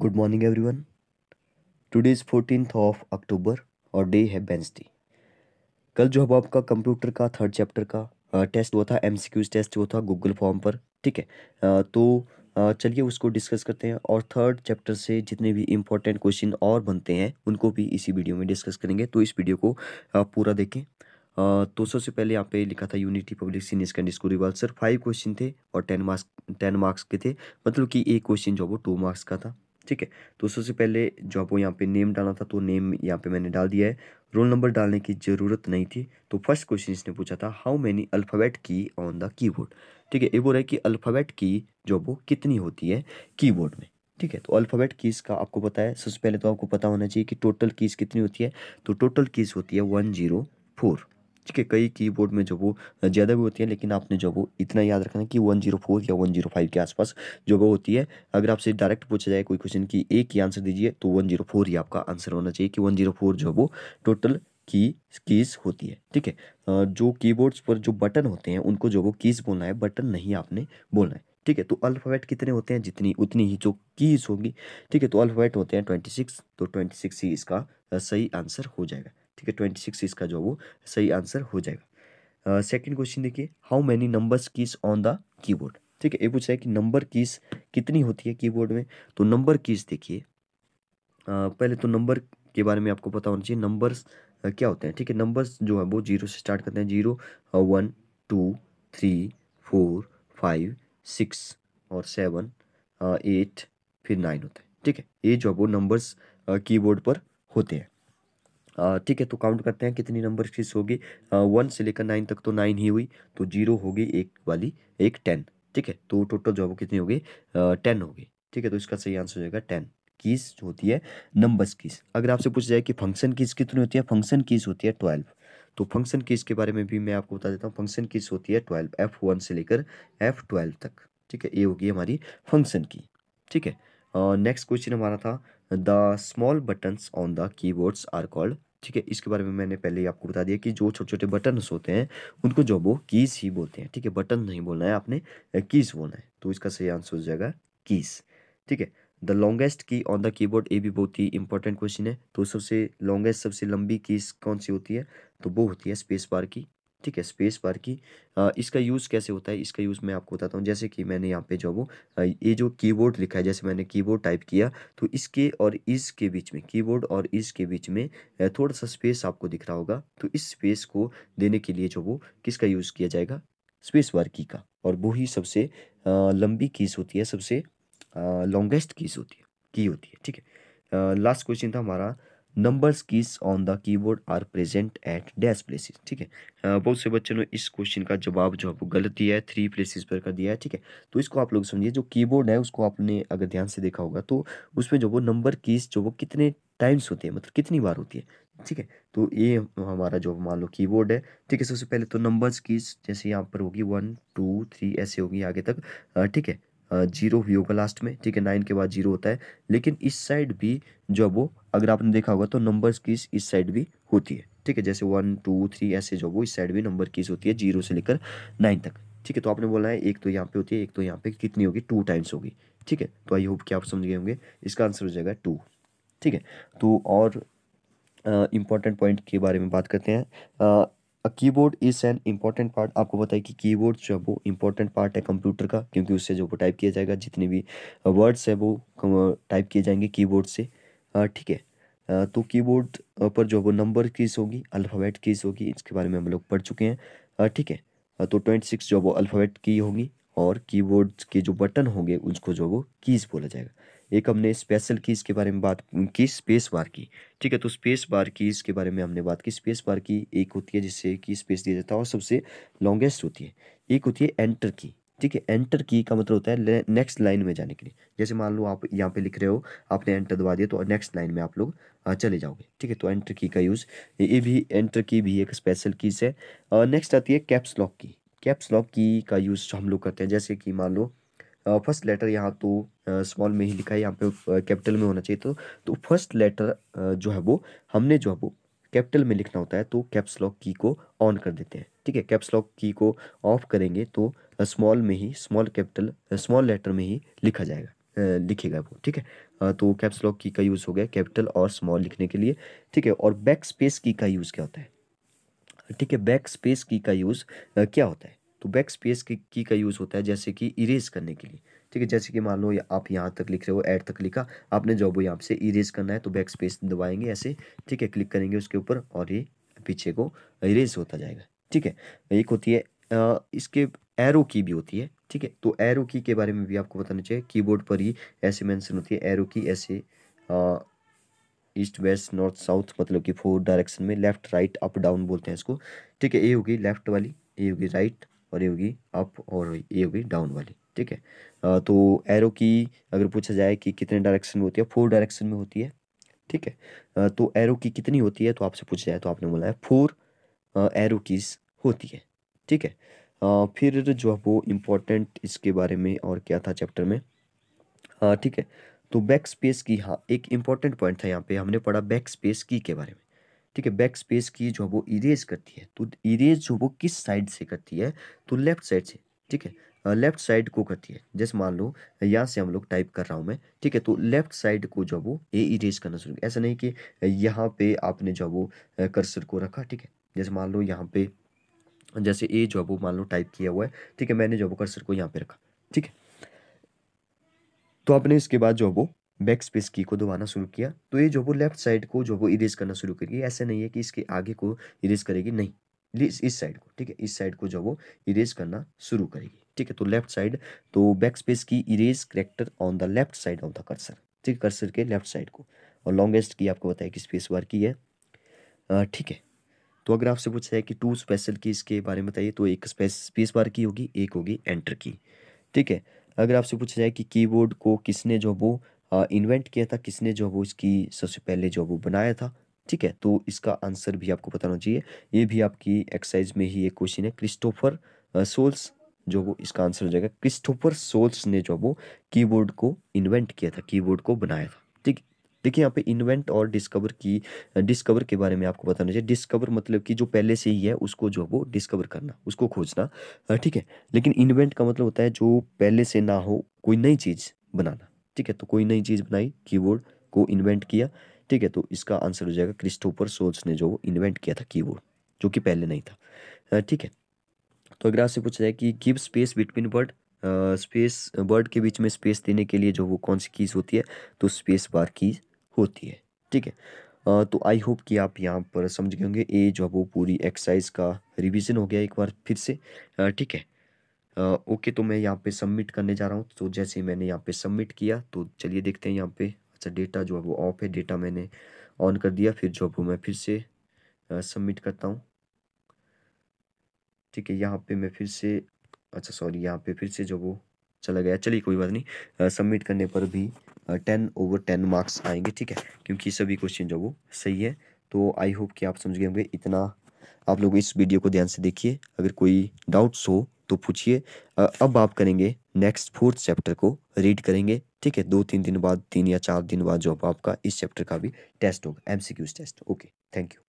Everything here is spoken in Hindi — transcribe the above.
good morning everyone today is fourteen of October और डे है वेंसडे कल जो हम आपका कंप्यूटर का थर्ड चैप्टर का टेस्ट हुआ था एम टेस्ट हुआ था गूगल फॉर्म पर ठीक है तो चलिए उसको डिस्कस करते हैं और थर्ड चैप्टर से जितने भी इम्पोर्टेंट क्वेश्चन और बनते हैं उनको भी इसी वीडियो में डिस्कस करेंगे तो इस वीडियो को पूरा देखें तो सबसे पहले यहाँ पे लिखा था Unity Public Senior Secondary School sir five question थे और टेन मार्क्स टेन मार्क्स के थे मतलब कि एक क्वेश्चन जो वो टू मार्क्स का था ठीक है तो सबसे पहले जो आपको यहाँ पे नेम डालना था तो नेम यहाँ पे मैंने डाल दिया है रोल नंबर डालने की ज़रूरत नहीं थी तो फर्स्ट क्वेश्चन इसने पूछा था how many alphabet key on the keyboard ठीक है ये बोल रहा है कि अल्फ़ाबेट की जो वो कितनी होती है कीबोर्ड में ठीक है तो अल्फ़ाबेट कीज़ का आपको पता है सबसे पहले तो आपको पता होना चाहिए कि टोटल कीज़ कितनी होती है तो टोटल कीज़ होती है वन जीरो फोर ठीक है कई कीबोर्ड में जो वो ज़्यादा भी होती है लेकिन आपने जो वो इतना याद रखना कि वन जीरो फोर या वन जीरो फाइव के आसपास जो वो होती है अगर आपसे डायरेक्ट पूछा जाए कोई क्वेश्चन की एक ही आंसर दीजिए तो वन जीरो फोर ही आपका आंसर होना चाहिए कि वन जीरो फोर जो वो टोटल की कीज़ होती है ठीक है जो कीबोर्ड्स पर जो बटन होते हैं उनको जो वो कीज़ बोलना है बटन नहीं आपने बोलना है ठीक है तो अल्फ़ाबेट कितने होते हैं जितनी उतनी ही जो कीज़ होगी ठीक है तो अल्फ़ाबेट होते हैं ट्वेंटी सिक्स तो ट्वेंटी सिक्स ही इसका सही आंसर हो जाएगा ठीक है ट्वेंटी सिक्स इसका जो वो सही आंसर हो जाएगा सेकेंड क्वेश्चन देखिए how many numbers keys on the keyboard ठीक है ये पूछा है कि नंबर कीस कितनी होती है कीबोर्ड में तो नंबर कीस देखिए पहले तो नंबर के बारे में आपको पता होना चाहिए नंबर्स क्या होते हैं ठीक है नंबर्स जो है वो जीरो से स्टार्ट करते हैं zero one two three four five six और सेवन एट फिर नाइन होता है ठीक है ये जो है वो नंबर्स कीबोर्ड पर होते हैं ठीक है तो काउंट करते हैं कितनी नंबर की होगी वन से लेकर नाइन तक तो नाइन ही हुई तो जीरो होगी एक वाली एक टेन ठीक है तो टोटल जॉब कितनी होगी टेन होगी ठीक है तो इसका सही आंसर हो जाएगा टेन कीस जो होती है नंबर्स कीस अगर आपसे पूछा जाए कि फंक्शन कीस कितनी होती है फंक्शन कीस होती है ट्वेल्व तो फंक्शन कीस के बारे में भी मैं आपको बता देता हूँ फंक्शन कीस होती है ट्वेल्व एफ वन से लेकर एफ ट्वेल्व तक ठीक है ये होगी हमारी फंक्शन की ठीक है नेक्स्ट क्वेश्चन हमारा था the small buttons on the keyboards are called ठीक है इसके बारे में मैंने पहले ही आपको बता दिया कि जो छोटे छोटे बटन्स होते हैं उनको जो वो कीज़ ही बोलते हैं ठीक है बटन नहीं बोलना है आपने कीज़ बोलना है तो इसका सही आंसर हो जाएगा कीज़ ठीक है the longest key on the keyboard ये भी बहुत ही इंपॉर्टेंट क्वेश्चन है तो सबसे लॉन्गेस्ट सबसे लंबी कीज कौन सी होती है तो वो होती है स्पेस बार की ठीक है स्पेस बार की इसका यूज़ कैसे होता है इसका यूज़ मैं आपको बताता हूँ जैसे कि मैंने यहाँ पे जो वो ये जो कीबोर्ड लिखा है जैसे मैंने कीबोर्ड टाइप किया तो इसके और इसके बीच में कीबोर्ड और इसके बीच में थोड़ा सा स्पेस आपको दिख रहा होगा तो इस स्पेस को देने के लिए जो वो किसका यूज़ किया जाएगा स्पेस बार की का और वो ही सबसे लंबी कीज होती है सबसे लॉन्गेस्ट कीज होती है की होती है ठीक है लास्ट क्वेश्चन था हमारा numbers keys on the keyboard are present at dash places ठीक है हाँ, बहुत से बच्चों ने इस क्वेश्चन का जवाब जो आपको गलत दिया है थ्री प्लेसिस पर का दिया है ठीक है तो इसको आप लोग समझिए जो कीबोर्ड है उसको आपने अगर ध्यान से देखा होगा तो उसमें जो वो नंबर कीज जो वो कितने टाइम्स होते हैं मतलब कितनी बार होती है ठीक है तो ये हमारा जो मान लो बोर्ड है ठीक है सबसे पहले तो नंबर्स कीज जैसे यहाँ पर होगी वन टू थ्री ऐसे होगी आगे तक ठीक है जीरो भी होगा लास्ट में ठीक है नाइन के बाद जीरो होता है लेकिन इस साइड भी जो वो अगर आपने देखा होगा तो नंबर्स की इस साइड भी होती है ठीक है जैसे वन टू थ्री ऐसे जो वो इस साइड भी नंबर कीज होती है जीरो से लेकर नाइन तक ठीक है तो आपने बोला है एक तो यहाँ पे होती है एक तो यहाँ पे कितनी होगी टू टाइम्स होगी ठीक है तो आई होप कि आप समझ गए होंगे इसका आंसर हो जाएगा टू ठीक है तो और इम्पॉर्टेंट पॉइंट के बारे में बात करते हैं a keyboard is an important part आपको बताया कि कीबोर्ड जो है वो इम्पॉर्टेंट पार्ट है कंप्यूटर का क्योंकि उससे जो वो टाइप किया जाएगा जितने भी वर्ड्स तो है वो टाइप किए जाएंगे कीबोर्ड से ठीक है तो कीबोर्ड पर जो वो नंबर कीज होगी अल्फ़ाबेट कीज होगी इसके बारे में हम लोग पढ़ चुके हैं ठीक है तो ट्वेंटी सिक्स जो वो अल्फ़ाबेट की होगी और कीबोर्ड के जो बटन होंगे उसको जो वो कीज़ बोला जाएगा एक हमने स्पेशल कीज़ के बारे में बात की स्पेस बार की ठीक है तो स्पेस बार कीज़ के बारे में हमने बात की स्पेस बार की एक होती है जिससे कि स्पेस दिया जाता है और सबसे लॉन्गेस्ट होती है एक होती है एंटर की ठीक है एंटर की का मतलब होता है नेक्स्ट लाइन में जाने के लिए जैसे मान लो आप यहाँ पे लिख रहे हो आपने एंटर दबा दिया तो नेक्स्ट लाइन में आप लोग चले जाओगे ठीक है तो एंटर की का यूज़ ये भी एंटर की भी एक स्पेशल कीज़ है नेक्स्ट आती है caps lock key caps lock key का यूज़ हम लोग करते हैं जैसे कि मान लो फर्स्ट लेटर यहाँ तो स्मॉल में ही लिखा है यहाँ पे कैपिटल में होना चाहिए तो तो फर्स्ट लेटर जो है वो हमने जो है वो कैपिटल में लिखना होता है तो कैप्स लॉक की को ऑन कर देते हैं ठीक है कैप्स लॉक की को ऑफ करेंगे तो स्मॉल में ही स्मॉल कैपिटल स्मॉल लेटर में ही लिखा जाएगा लिखेगा वो ठीक है तो कैप्स लॉक की का यूज़ हो गया कैपिटल और स्मॉल लिखने के लिए ठीक है और बैक स्पेस की का यूज़ क्या होता है ठीक है बैक स्पेस की का यूज़ क्या होता है तो बैक स्पेस की, की का यूज़ होता है जैसे कि इरेज करने के लिए ठीक है जैसे कि मान लो आप यहाँ तक लिख रहे हो ऐड तक लिखा आपने जॉब यहाँ से इरेज करना है तो बैक स्पेस दबाएंगे ऐसे ठीक है क्लिक करेंगे उसके ऊपर और ये पीछे को इरेज होता जाएगा ठीक है एक होती है आ, इसके एरो की भी होती है ठीक है तो एरो की के बारे में भी आपको बताना चाहिए कीबोर्ड पर ही ऐसे मैंसन होती है एरो की ऐसे ईस्ट वेस्ट नॉर्थ साउथ मतलब कि फोर डायरेक्शन में लेफ्ट राइट अप डाउन बोलते हैं इसको ठीक है ए होगी लेफ्ट वाली ए होगी राइट और ये होगी अप और ये होगी डाउन वाली ठीक है तो एरो की अगर पूछा जाए कि कितने डायरेक्शन में होती है फोर डायरेक्शन में होती है ठीक है तो एरो की कितनी होती है तो आपसे पूछा जाए तो आपने बोला है फोर एरो कीज होती है ठीक है फिर जो है वो इम्पोर्टेंट इसके बारे में और क्या था चैप्टर में ठीक है तो बैक स्पेस की हाँ एक इम्पॉर्टेंट पॉइंट था यहाँ पे हमने पढ़ा बैक स्पेस की के बारे में ठीक है बैक स्पेस की जो वो इरेज करती है तो इरेज जो वो किस साइड से करती है तो लेफ्ट साइड से ठीक है लेफ्ट साइड को करती है जैसे मान लो यहाँ से हम लोग टाइप कर रहा हूँ मैं ठीक है तो लेफ्ट साइड को जो वो ये इरेज करना शुरू ऐसा नहीं कि यहाँ पे आपने जो वो कर्सर को रखा ठीक है जैसे मान लो यहाँ पे जैसे ए जो वो मान लो टाइप किया हुआ है ठीक है मैंने जो वो कर्सर को यहाँ पे रखा ठीक है तो आपने इसके बाद जो वो बैक स्पेस की को दबाना शुरू किया तो ये जो वो लेफ्ट साइड को जो वो इरेज करना शुरू करेगी ऐसा नहीं है कि इसके आगे को इरेज करेगी नहीं इस साइड को ठीक है इस साइड को जो वो इरेज करना शुरू करेगी ठीक है तो लेफ्ट साइड तो back space key erase character on the left side of the cursor ठीक है कर्सर के लेफ्ट साइड को और लॉन्गेस्ट की आपको बताया कि स्पेस बार की है ठीक है तो अगर आपसे पूछा है कि टू स्पेशल की इसके बारे में बताइए तो एक स्पेस स्पेस बार की होगी एक होगी एंटर की ठीक है अगर आपसे पूछा जाए कि कीबोर्ड को किसने जो वो इन्वेंट किया था किसने जो वो इसकी सबसे पहले जो वो बनाया था ठीक है तो इसका आंसर भी आपको पता होना चाहिए ये भी आपकी एक्सरसाइज में ही एक क्वेश्चन है क्रिस्टोफर सोल्स जो वो इसका आंसर हो जाएगा क्रिस्टोफर सोल्स ने जो वो कीबोर्ड को इन्वेंट किया था कीबोर्ड को बनाया था ठीक देखिए यहाँ पे इन्वेंट और डिस्कवर की डिस्कवर के बारे में आपको बताना चाहिए डिस्कवर मतलब कि जो पहले से ही है उसको जो वो डिस्कवर करना उसको खोजना ठीक है लेकिन इन्वेंट का मतलब होता है जो पहले से ना हो कोई नई चीज़ बनाना ठीक है तो कोई नई चीज़ बनाई कीबोर्ड को इन्वेंट किया ठीक है तो इसका आंसर हो जाएगा क्रिस्टोफर सोल्स ने जो वो इन्वेंट किया था कीबोर्ड जो कि पहले नहीं था ठीक है तो अगर आपसे पूछा जाए कि give space between word space word के बीच में स्पेस देने के लिए जो वो कौन सी कीज़ होती है तो स्पेस बार कीज होती है ठीक है uh, तो आई होप कि आप यहाँ पर समझ गए होंगे ए जो है वो पूरी एक्सरसाइज का रिविज़न हो गया एक बार फिर से uh, ठीक है ओके तो मैं यहाँ पे सबमिट करने जा रहा हूँ तो जैसे ही मैंने यहाँ पे सबमिट किया तो चलिए देखते हैं यहाँ पे अच्छा डेटा जो है वो ऑफ है डेटा मैंने ऑन कर दिया फिर जो मैं फिर से सबमिट करता हूँ ठीक है यहाँ पे मैं फिर से अच्छा सॉरी यहाँ पे फिर से जो वो चला गया चलिए कोई बात नहीं सबमिट करने पर भी टेन ओवर टेन मार्क्स आएंगे ठीक है क्योंकि सभी क्वेश्चन जो वो सही है तो आई होप कि आप समझ गए होंगे इतना आप लोग इस वीडियो को ध्यान से देखिए अगर कोई डाउट्स हो तो पूछिए अब आप करेंगे नेक्स्ट फोर्थ चैप्टर को रीड करेंगे ठीक है दो तीन दिन बाद तीन या चार दिन बाद जो आपका इस चैप्टर का भी टेस्ट होगा M test okay thank you